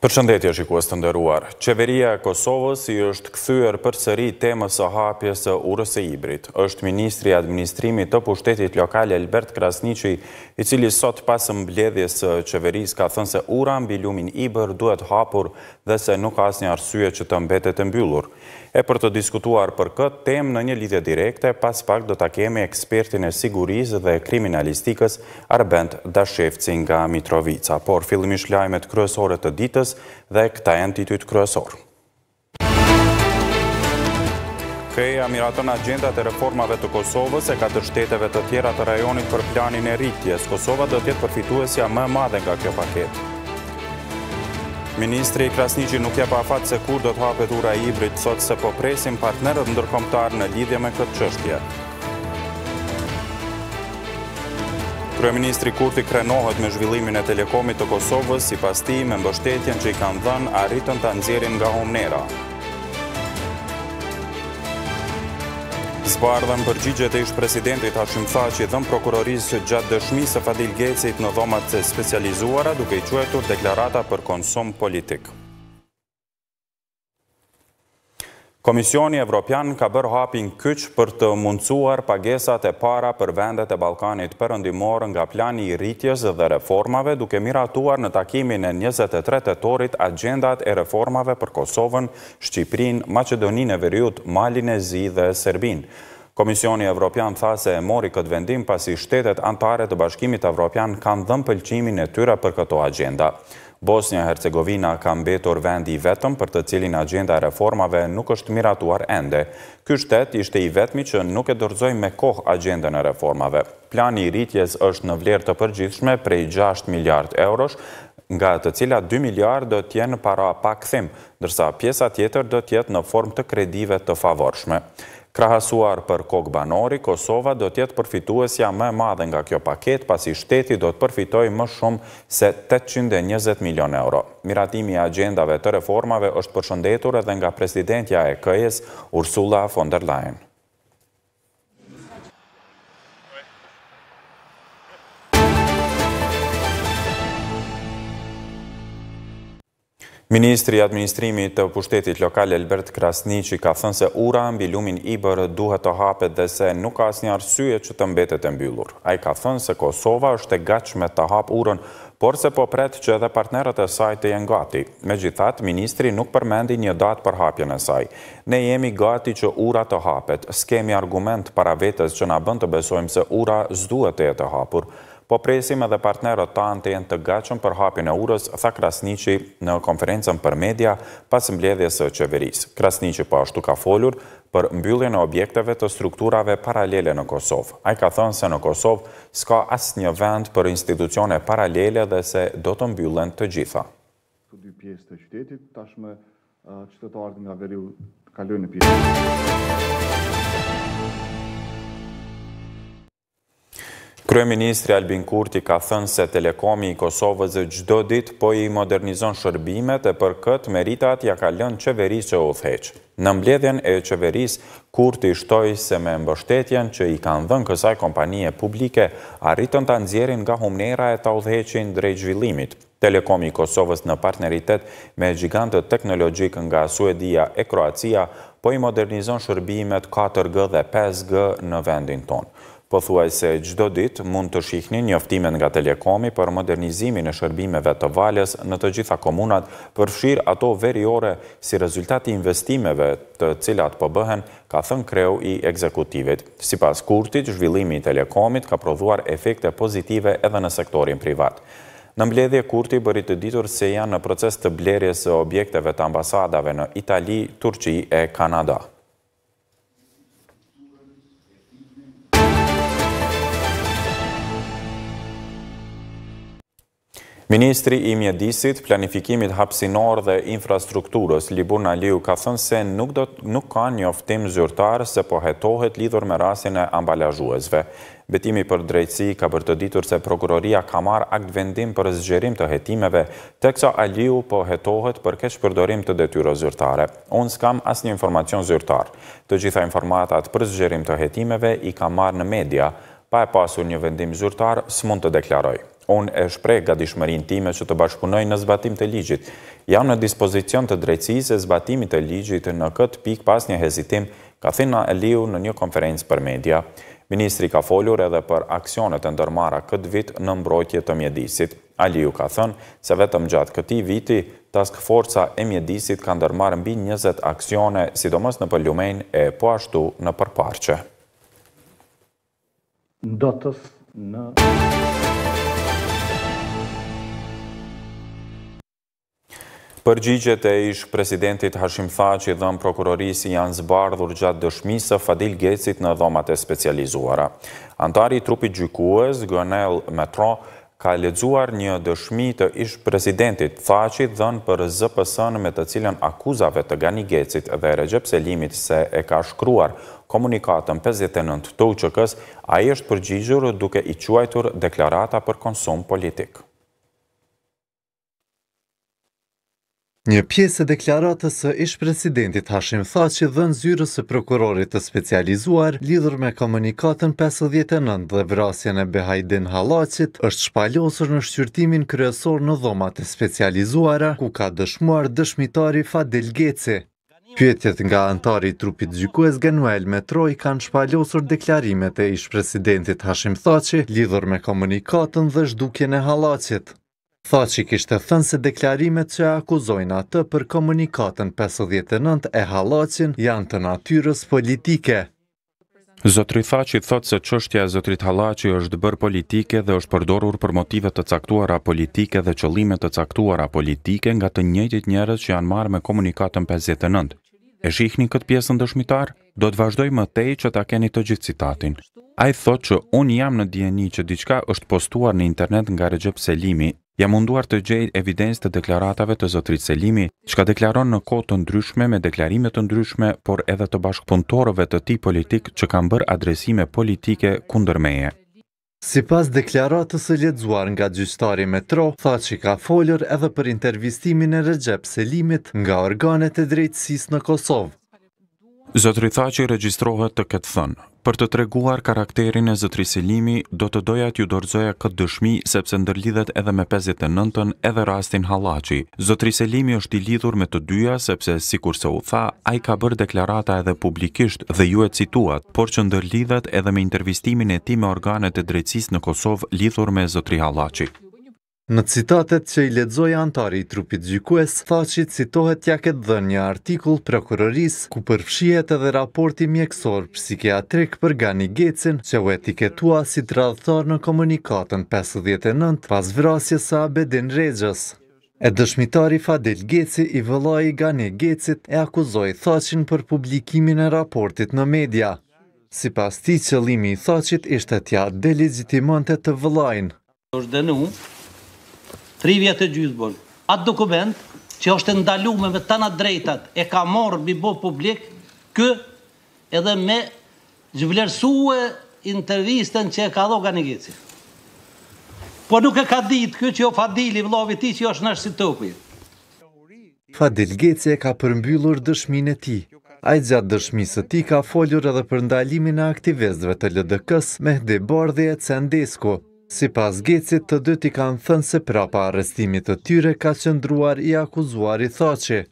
Për shëndetje shikues të ndëruar, qeveria e Kosovës i është këthyër për sëri temës o hapjes e urës e ibrit. është Ministri Administrimi të pushtetit lokal Elbert Krasnici, i cili sot pasë mbledhjes qeveris ka thënë se ura mbilumin ibrë duhet hapur dhe se nuk asë një arsye që të mbetet e mbyllur. E për të diskutuar për këtë temë në një lidhe direkte, pas pak do të kemi ekspertin e sigurisë dhe kriminalistikës Arbend Dashevci nga Mitrovica. Por, fillimish lajmet kryesore të ditës, Kosovës dhe këta e në titut kryesor. Krejë e amiratën agendat e reformave të Kosovës e ka të shteteve të tjera të rajonit për planin e rritjes. Kosova dhe tjetë përfituesja më madhe nga kjo paket. Ministri i Krasnigi nuk je pa fatë se kur do të hapet ura i ibrit sot se po presim partnerët ndërkomtar në lidhje me këtë qështje. Kryeministri Kurti krenohet me zhvillimin e telekomit të Kosovës si pas ti me mbështetjen që i kanë dhenë arritën të nëzirin nga homnera. Zbardhën përgjigjet e ish presidentit Hashim Thaci dhëmë prokurorisë gjatë dëshmisë Fadil Gecit në dhomat se specializuara duke i quetur deklarata për konsum politikë. Komisioni Evropian ka bërë hapin kyç për të mundësuar pagesat e para për vendet e Balkanit përëndimor nga plani i rritjes dhe reformave, duke miratuar në takimin e 23. torit agendat e reformave për Kosovën, Shqiprin, Macedonin e Veriut, Malin e Zi dhe Serbin. Komisioni Evropian tha se e mori këtë vendim pasi shtetet antare të bashkimit Evropian kanë dhëmë pëlqimin e tyra për këto agenda. Bosnia Hercegovina ka mbetur vendi vetëm për të cilin agenda e reformave nuk është miratuar ende. Ky shtet ishte i vetmi që nuk e dorëzoi me kohë agenda e reformave. Plani i rritjes është në vlerë të përgjithshme prej 6 miliardë eurosh, nga të cilat 2 miliard do të jenë para pa kthim, ndërsa pjesa tjetër do të jetë në formë të kredive të favorshme. Krahasuar për kokë banori, Kosova do tjetë përfituesja me madhe nga kjo paket, pasi shteti do të përfitoj më shumë se 820 milion euro. Miratimi agendave të reformave është përshëndetur edhe nga presidentja e këjes, Ursula von der Leyen. Ministri i Administrimit të pushtetit lokal Elbert Krasniqi ka thënë se ura mbi lumin i bërë duhet të hapet dhe se nuk ka asë një arsye që të mbetet e mbyllur. A i ka thënë se Kosova është e gachme të hap urën, por se po pretë që edhe partnerët e saj të jenë gati. Me gjithat, Ministri nuk përmendi një datë për hapjen e saj. Ne jemi gati që ura të hapet, s'kemi argument para vetës që na bënd të besojmë se ura zduhet e të hapur po presim edhe partnerët ta në të jenë të gachën për hapin e urës, tha Krasnici në konferencen për media pas mbledhjes e qeveris. Krasnici po ashtu ka folur për mbyllje në objekteve të strukturave paralele në Kosovë. A i ka thënë se në Kosovë s'ka asë një vend për institucione paralele dhe se do të mbyllen të gjitha. dy pjesë të qytetit, tashme qytetarët nga veriu kalojnë në pjesë. Kryeministri Albin Kurti ka thënë se telekomi i Kosovës e gjdo dit po i modernizon shërbimet e për këtë meritat ja ka lënë qeverisë që u Në mbledhjen e qeverisë, Kurti shtoj se me mbështetjen që i kanë dhënë kësaj kompanije publike, arritën të nëzjerin nga humnera e të u theqin drejt zhvillimit. Telekomi i Kosovës në partneritet me gjigantët teknologjik nga Suedia e Kroacia po i modernizon shërbimet 4G dhe 5G në vendin tonë. Pëthuaj po se gjdo dit mund të shihni njoftime nga telekomi për modernizimin e shërbimeve të valjes në të gjitha komunat përfshir ato veriore si rezultati investimeve të cilat përbëhen, po ka thën kreu i ekzekutivit. Si pas kurtit, zhvillimi i telekomit ka prodhuar efekte pozitive edhe në sektorin privat. Në mbledhje kurti bërit të ditur se janë në proces të blerjes e objekteve të ambasadave në Itali, Turqi e Kanada. Ministri i Mjedisit, Planifikimit Hapsinor dhe Infrastrukturës, Libur Naliu, ka thënë se nuk ka një oftim zyrtarë se po hetohet lidhur me rasin e ambalajuesve. Betimi për drejtësi ka për të ditur se Prokuroria ka marrë akt vendim për zgjerim të hetimeve, teksa Aliu po hetohet për kesh përdorim të detyro zyrtare. Unë s'kam asë një informacion zyrtarë. Të gjitha informatat për zgjerim të hetimeve i ka marrë në media, pa e pasur një vendim zyrtarë s'mund të deklaroj unë e shprej ga dishmërin time që të bashkunoj në zbatim të ligjit. Jam në dispozicion të drejtësisë e zbatimit të ligjit në këtë pik pas një hezitim, ka thina Eliu në një konferencë për media. Ministri ka folur edhe për aksionet e ndërmara këtë vit në mbrojtje të mjedisit. Aliu ka thënë se vetëm gjatë këti viti, task forca e mjedisit ka ndërmarë mbi 20 aksione, sidomës në pëllumen e po ashtu në përparqe. Ndotës në... Përgjigjet e ish presidentit Hashim Thaci dhe në prokurorisi janë zbardhur gjatë dëshmisë Fadil Gecit në dhomat e specializuara. Antari trupi gjykuës, Gënel Metro, ka ledzuar një dëshmi të ish presidentit Thaci dhe në për zëpësën me të cilën akuzave të gani Gecit dhe regjep se limit se e ka shkruar komunikatën 59 të uqëkës, a i është përgjigjur duke i quajtur deklarata për konsum politikë. Një pjesë e deklaratës së ish presidentit Hashim Thaci dhe në zyrës së prokurorit të specializuar, lidhur me komunikatën 59 dhe vrasjen e Behajdin Halacit, është shpallosur në shqyrtimin kryesor në dhomat e specializuara, ku ka dëshmuar dëshmitari Fadil Gece. Pjetjet nga antari i trupit gjykues Genuel Metroj kanë shpallosur deklarimet e ish presidentit Hashim Thaci, lidhur me komunikatën dhe zhdukjen e Halacit. Tha që kishtë thënë se deklarimet që akuzojnë atë për komunikatën 59 e halacin janë të natyres politike. Zotri Thaci thot se qështja e Zotrit Halaci është bërë politike dhe është përdorur për motive të caktuara politike dhe qëllime të caktuara politike nga të njëjtit njerëz që janë marrë me komunikatën 59. E shihni këtë pjesën dëshmitar? Do të vazhdoj më tej që ta keni të gjithë citatin. Ai thotë që un jam në dieni që diçka është postuar në internet nga Rexhep Selimi, ja munduar të gjej evidencë të deklaratave të zotrit Selimi, që ka deklaron në kohë të ndryshme me deklarime të ndryshme, por edhe të bashkëpuntorëve të tij politik që kanë bërë adresime politike kundër meje. Si pas deklaratës e ledzuar nga gjyçtari me tro, tha që ka folër edhe për intervistimin e regjep Selimit nga organet e drejtsis në Kosovë. Zotri tha që i registrohet të këtë thënë, Për të treguar karakterin e zëtri Selimi, do të doja t'ju dorëzoja këtë dëshmi sepse ndërlidhet edhe me 59-ën edhe rastin Halaci. Zëtri Selimi është i lidhur me të dyja sepse, si kur se u tha, a i ka bërë deklarata edhe publikisht dhe ju e cituat, por që ndërlidhet edhe me intervistimin e ti me organet e drejtsis në Kosovë lidhur me zëtri Halaci. Në citatet që i ledzoj antari i trupit gjykues, faqit citohet tja këtë dhe një artikull prokuroris ku përfshihet edhe raporti mjekësor psikiatrik për Gani Gecin që u etiketua si të radhëtar në komunikatën 59 pas vrasjes sa abedin regjës. E dëshmitari Fadel Geci i vëlloj i Gani Gecit e akuzoj thacin për publikimin e raportit në media. Si pas ti që limi i thacit ishte tja delegitimante të vëllajnë. është denu Tri vjetë e Atë dokument që është ndalume me tëna drejtat e ka morë bi bo publik, kë edhe me gjvlerësue intervjisten që e ka dho ka një gjithë. Po nuk e ka ditë kë që jo fadili vlovi ti që është në shë sitopi. Fadil Geci e ka përmbyllur dëshmin e ti. A i gjatë dëshmisë të ti ka foljur edhe për ndalimin e aktivezve të ldk së me hdebar Bardhe e cendesko, Si pas gecit të dyti kanë thënë se prapa arrestimit të tyre ka qëndruar i akuzuar i thoqi.